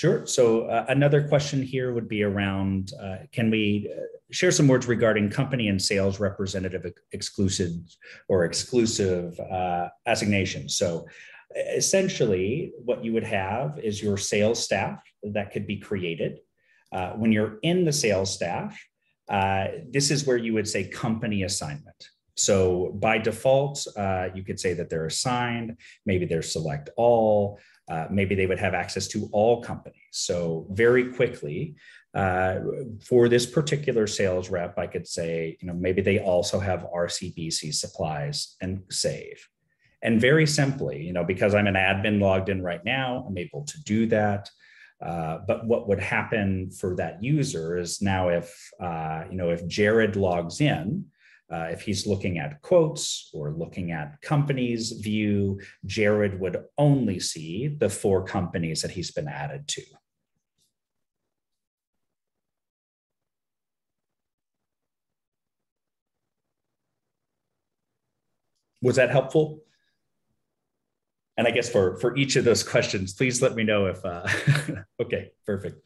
Sure. So uh, another question here would be around, uh, can we uh, share some words regarding company and sales representative exclusive or exclusive uh, So essentially what you would have is your sales staff that could be created. Uh, when you're in the sales staff, uh, this is where you would say company assignment. So by default, uh, you could say that they're assigned, maybe they're select all, uh, maybe they would have access to all companies. So very quickly, uh, for this particular sales rep, I could say, you know, maybe they also have RCBC supplies and save. And very simply, you know, because I'm an admin logged in right now, I'm able to do that. Uh, but what would happen for that user is now if uh, you know if Jared logs in, uh, if he's looking at quotes or looking at companies view, Jared would only see the four companies that he's been added to. Was that helpful? And I guess for, for each of those questions, please let me know if, uh, okay, perfect.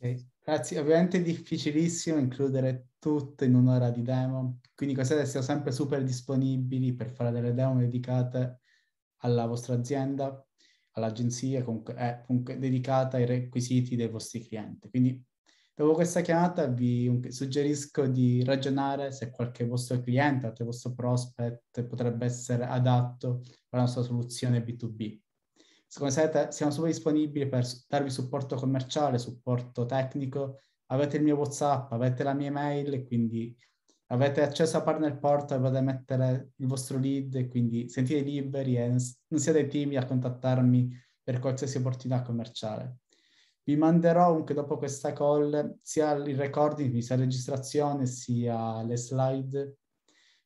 Grazie, ovviamente è difficilissimo includere tutto in un'ora di demo, quindi considerate che siamo sempre super disponibili per fare delle demo dedicate alla vostra azienda, all'agenzia, comunque, eh, comunque dedicata ai requisiti dei vostri clienti. Quindi dopo questa chiamata vi suggerisco di ragionare se qualche vostro cliente, qualche vostro prospect potrebbe essere adatto alla nostra soluzione B2B. Come sapete, siamo super disponibili per darvi supporto commerciale, supporto tecnico. Avete il mio WhatsApp, avete la mia email, quindi avete accesso a partner portal, potete mettere il vostro lead, quindi sentite liberi e non siate timidi a contattarmi per qualsiasi opportunità commerciale. Vi manderò anche dopo questa call sia il recording, sia la registrazione, sia le slide.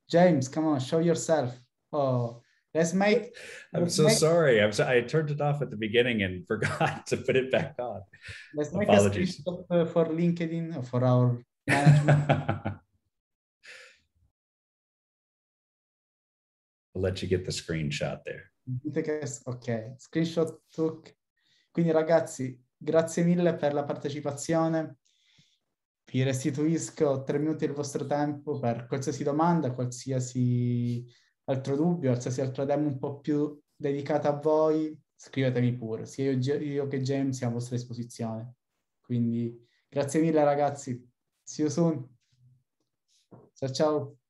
James, come on, show yourself. Oh. Let's make. I'm let's so make, sorry. I'm so, I turned it off at the beginning and forgot to put it back on. Let's make a screenshot for LinkedIn uh, for our management. I'll let you get the screenshot there. Ok, screenshot took. Quindi ragazzi, grazie mille per la partecipazione. Vi restituisco tre minuti del vostro tempo per qualsiasi domanda, qualsiasi altro dubbio, qualsiasi altro tema un po' più dedicato a voi, scrivetemi pure, sia io, io che James siamo a vostra disposizione. Quindi grazie mille ragazzi, see you soon. Ciao ciao.